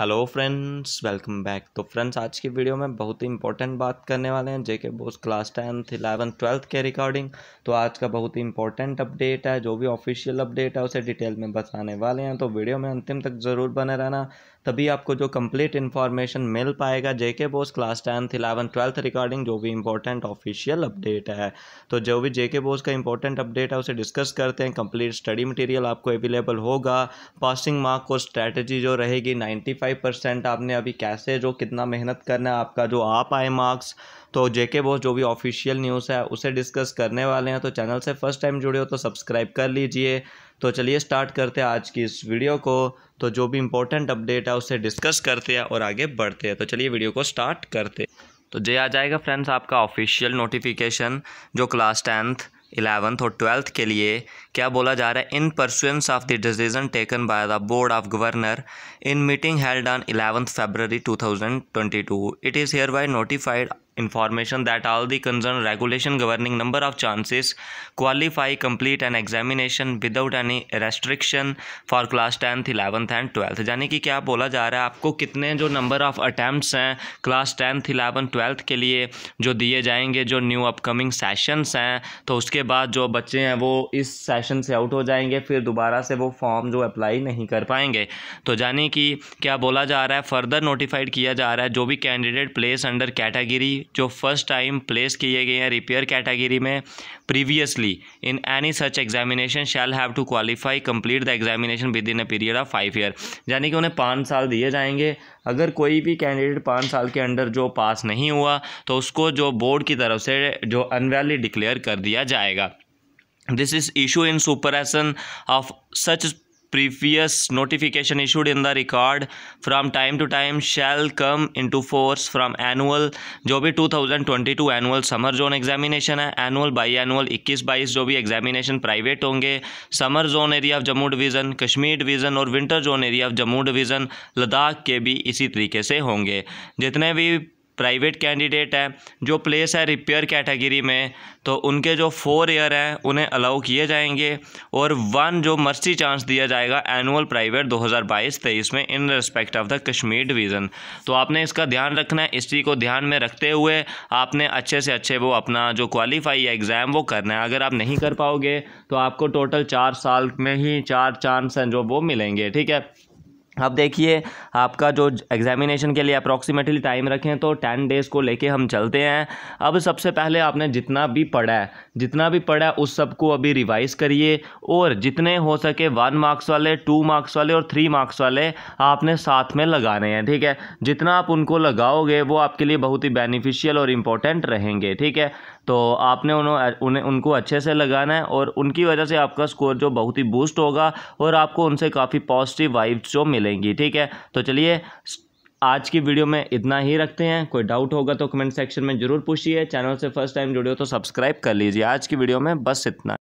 hello friends welcome back तो friends आज की वीडियो में बहुत ही इंपॉर्टेंट बात करने वाले हैं JK BOSE class tenth eleven twelfth के रिकॉर्डिंग तो आज का बहुत ही इंपॉर्टेंट अपडेट है जो भी ऑफिशियल अपडेट है उसे डिटेल में बताने वाले हैं तो वीडियो में अंतिम तक ज़रूर बने रहना तभी आपको जो कंप्लीट इन्फॉर्मेशन मिल पाएगा JK BOSE class tenth eleven twelfth recording जो भी इंपॉर्टेंट ऑफिशियल अपडेट है तो जो भी जेके बोस का इंपॉर्टेंट अपडेट है उसे डिस्कस करते हैं कंप्लीट स्टडी मटेरियल आपको अवेलेबल होगा पासिंग मार्क और स्ट्रैटेजी जो रहेगी नाइन्टी फाइव फाइव परसेंट आपने अभी कैसे जो कितना मेहनत करना है आपका जो आप आए मार्क्स तो जेके बोस जो भी ऑफिशियल न्यूज़ है उसे डिस्कस करने वाले हैं तो चैनल से फर्स्ट टाइम जुड़े हो तो सब्सक्राइब कर लीजिए तो चलिए स्टार्ट करते हैं आज की इस वीडियो को तो जो भी इंपॉर्टेंट अपडेट है उसे डिस्कस करते हैं और आगे बढ़ते हैं तो चलिए वीडियो को स्टार्ट करते तो जे आ जाएगा फ्रेंड्स आपका ऑफिशियल नोटिफिकेशन जो क्लास टेंथ इलेवंथ और ट्वेल्थ के लिए क्या बोला जा रहा है in pursuance of the decision taken by the board of governor in meeting held on eleventh February two it is hereby notified information that all the concerned regulation governing number of chances qualify complete an examination without any restriction for class 10th 11th and 12th यानी कि क्या बोला जा रहा है आपको कितने जो नंबर ऑफ अटैम्प्ट हैं क्लास टेंथ इलेवन ट्वेल्थ के लिए जो दिए जाएंगे जो न्यू अपकमिंग सेशंस हैं तो उसके बाद जो बच्चे हैं वो इस सेशन से आउट हो जाएंगे फिर दोबारा से वो फॉर्म जो अप्लाई नहीं कर पाएंगे तो यानी कि क्या बोला जा रहा है फर्दर नोटिफाइड किया जा रहा है जो भी कैंडिडेट प्लेस अंडर कैटेगरी जो फर्स्ट टाइम प्लेस किए गए हैं रिपेयर कैटेगरी में previously in any such examination shall have to qualify complete the examination within a period of five year यानी कि उन्हें पाँच साल दिए जाएंगे अगर कोई भी कैंडिडेट पाँच साल के अंडर जो पास नहीं हुआ तो उसको जो बोर्ड की तरफ से जो अनवैलिड डिक्लेयर कर दिया जाएगा this is issue in supersession of such previous notification issued in the record from time to time time come come to force from annual जो भी two thousand twenty two annual summer zone examination है annual by annual इक्कीस बाईस जो भी एग्जामिनेशन private होंगे summer zone area of Jammu division Kashmir division और winter zone area of Jammu division Ladakh के भी इसी तरीके से होंगे जितने भी प्राइवेट कैंडिडेट हैं जो प्लेस है रिपेयर कैटेगरी में तो उनके जो फोर ईयर हैं उन्हें अलाउ किए जाएंगे और वन जो मर्सी चांस दिया जाएगा एनुअल प्राइवेट 2022-23 में in respect of the Kashmir division तो आपने इसका ध्यान रखना है इस चीज़ को ध्यान में रखते हुए आपने अच्छे से अच्छे वो अपना जो क्वालिफाई है एग्ज़ाम वो करना है अगर आप नहीं कर पाओगे तो आपको टोटल चार साल में ही चार चांस हैं जो वो मिलेंगे ठीक है अब देखिए आपका जो एग्जामिनेशन के लिए अप्रॉक्सीमेटली टाइम रखें तो टेन डेज़ को लेके हम चलते हैं अब सबसे पहले आपने जितना भी पढ़ा है जितना भी पढ़ा है उस सब को अभी रिवाइज़ करिए और जितने हो सके वन मार्क्स वाले टू मार्क्स वाले और थ्री मार्क्स वाले आपने साथ में लगाने हैं ठीक है जितना आप उनको लगाओगे वो आपके लिए बहुत ही बेनिफिशियल और इम्पोर्टेंट रहेंगे ठीक है तो आपने उन्होंने उन्हें उनको अच्छे से लगाना है और उनकी वजह से आपका स्कोर जो बहुत ही बूस्ट होगा और आपको उनसे काफ़ी पॉजिटिव वाइब्स जो मिले मिलेंगी ठीक है तो चलिए आज की वीडियो में इतना ही रखते हैं कोई डाउट होगा तो कमेंट सेक्शन में ज़रूर पूछिए चैनल से फर्स्ट टाइम जुड़े हो तो सब्सक्राइब कर लीजिए आज की वीडियो में बस इतना